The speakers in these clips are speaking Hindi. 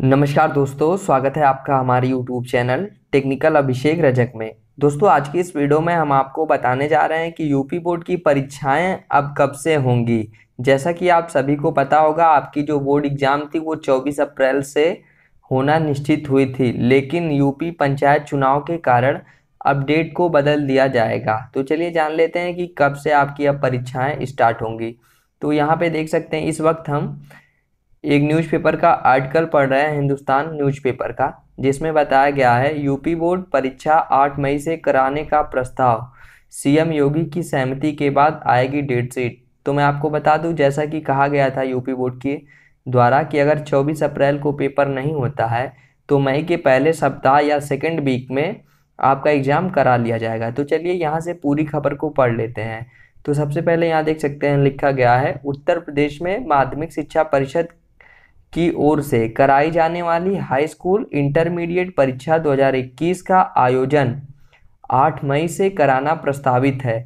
नमस्कार दोस्तों स्वागत है आपका हमारे YouTube channel technical Abhishek Rajak में दोस्तों आज की इस वीडियो में हम आपको बताने जा रहे हैं कि यूपी बोर्ड की परीक्षाएं अब कब से होंगी जैसा कि आप सभी को पता होगा आपकी जो बोर्ड एग्ज़ाम थी वो 24 अप्रैल से होना निश्चित हुई थी लेकिन यूपी पंचायत चुनाव के कारण अपडेट को बदल दिया जाएगा तो चलिए जान लेते हैं कि कब से आपकी अब परीक्षाएँ स्टार्ट होंगी तो यहाँ पर देख सकते हैं इस वक्त हम एक न्यूज़पेपर का आर्टिकल पढ़ रहे हैं हिंदुस्तान न्यूज़पेपर का जिसमें बताया गया है यूपी बोर्ड परीक्षा 8 मई से कराने का प्रस्ताव सीएम योगी की सहमति के बाद आएगी डेट शीट तो मैं आपको बता दूं जैसा कि कहा गया था यूपी बोर्ड के द्वारा कि अगर 24 अप्रैल को पेपर नहीं होता है तो मई के पहले सप्ताह या सेकेंड वीक में आपका एग्ज़ाम करा लिया जाएगा तो चलिए यहाँ से पूरी खबर को पढ़ लेते हैं तो सबसे पहले यहाँ देख सकते हैं लिखा गया है उत्तर प्रदेश में माध्यमिक शिक्षा परिषद की ओर से कराई जाने वाली हाई स्कूल इंटरमीडिएट परीक्षा 2021 का आयोजन 8 मई से कराना प्रस्तावित है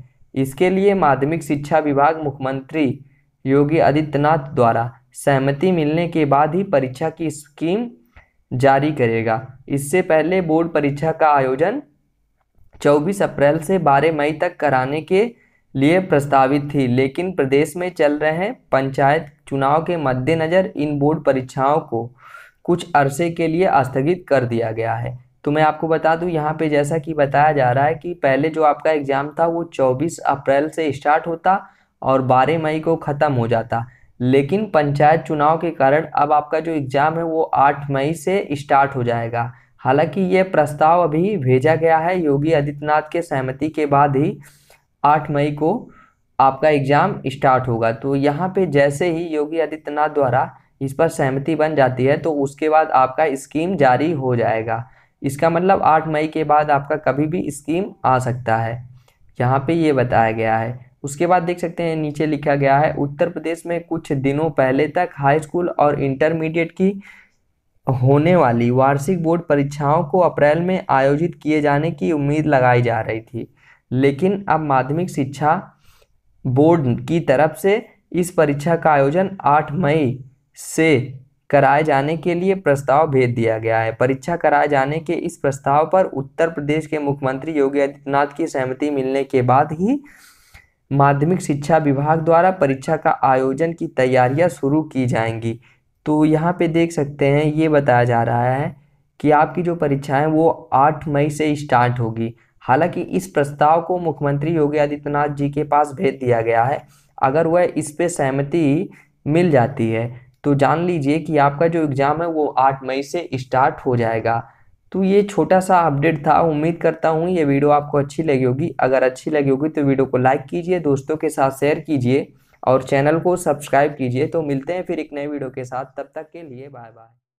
इसके लिए माध्यमिक शिक्षा विभाग मुख्यमंत्री योगी आदित्यनाथ द्वारा सहमति मिलने के बाद ही परीक्षा की स्कीम जारी करेगा इससे पहले बोर्ड परीक्षा का आयोजन 24 अप्रैल से 12 मई तक कराने के लिए प्रस्तावित थी लेकिन प्रदेश में चल रहे पंचायत चुनाव के मद्देनज़र इन बोर्ड परीक्षाओं को कुछ अरसे के लिए स्थगित कर दिया गया है तो मैं आपको बता दूं यहाँ पे जैसा कि बताया जा रहा है कि पहले जो आपका एग्ज़ाम था वो 24 अप्रैल से स्टार्ट होता और 12 मई को ख़त्म हो जाता लेकिन पंचायत चुनाव के कारण अब आपका जो एग्ज़ाम है वो 8 मई से स्टार्ट हो जाएगा हालांकि ये प्रस्ताव अभी भेजा गया है योगी आदित्यनाथ के सहमति के बाद ही आठ मई को आपका एग्ज़ाम स्टार्ट होगा तो यहाँ पे जैसे ही योगी आदित्यनाथ द्वारा इस पर सहमति बन जाती है तो उसके बाद आपका स्कीम जारी हो जाएगा इसका मतलब आठ मई के बाद आपका कभी भी स्कीम आ सकता है यहाँ पे ये बताया गया है उसके बाद देख सकते हैं नीचे लिखा गया है उत्तर प्रदेश में कुछ दिनों पहले तक हाई स्कूल और इंटरमीडिएट की होने वाली वार्षिक बोर्ड परीक्षाओं को अप्रैल में आयोजित किए जाने की उम्मीद लगाई जा रही थी लेकिन अब माध्यमिक शिक्षा बोर्ड की तरफ से इस परीक्षा का आयोजन 8 मई से कराए जाने के लिए प्रस्ताव भेज दिया गया है परीक्षा कराए जाने के इस प्रस्ताव पर उत्तर प्रदेश के मुख्यमंत्री योगी आदित्यनाथ की सहमति मिलने के बाद ही माध्यमिक शिक्षा विभाग द्वारा परीक्षा का आयोजन की तैयारियां शुरू की जाएंगी तो यहाँ पे देख सकते हैं ये बताया जा रहा है कि आपकी जो परीक्षाएं वो आठ मई से स्टार्ट होगी हालांकि इस प्रस्ताव को मुख्यमंत्री योगी आदित्यनाथ जी के पास भेज दिया गया है अगर वह इस पर सहमति मिल जाती है तो जान लीजिए कि आपका जो एग्ज़ाम है वो आठ मई से स्टार्ट हो जाएगा तो ये छोटा सा अपडेट था उम्मीद करता हूँ ये वीडियो आपको अच्छी लगी होगी अगर अच्छी लगी होगी तो वीडियो को लाइक कीजिए दोस्तों के साथ शेयर कीजिए और चैनल को सब्सक्राइब कीजिए तो मिलते हैं फिर एक नए वीडियो के साथ तब तक के लिए बाय बाय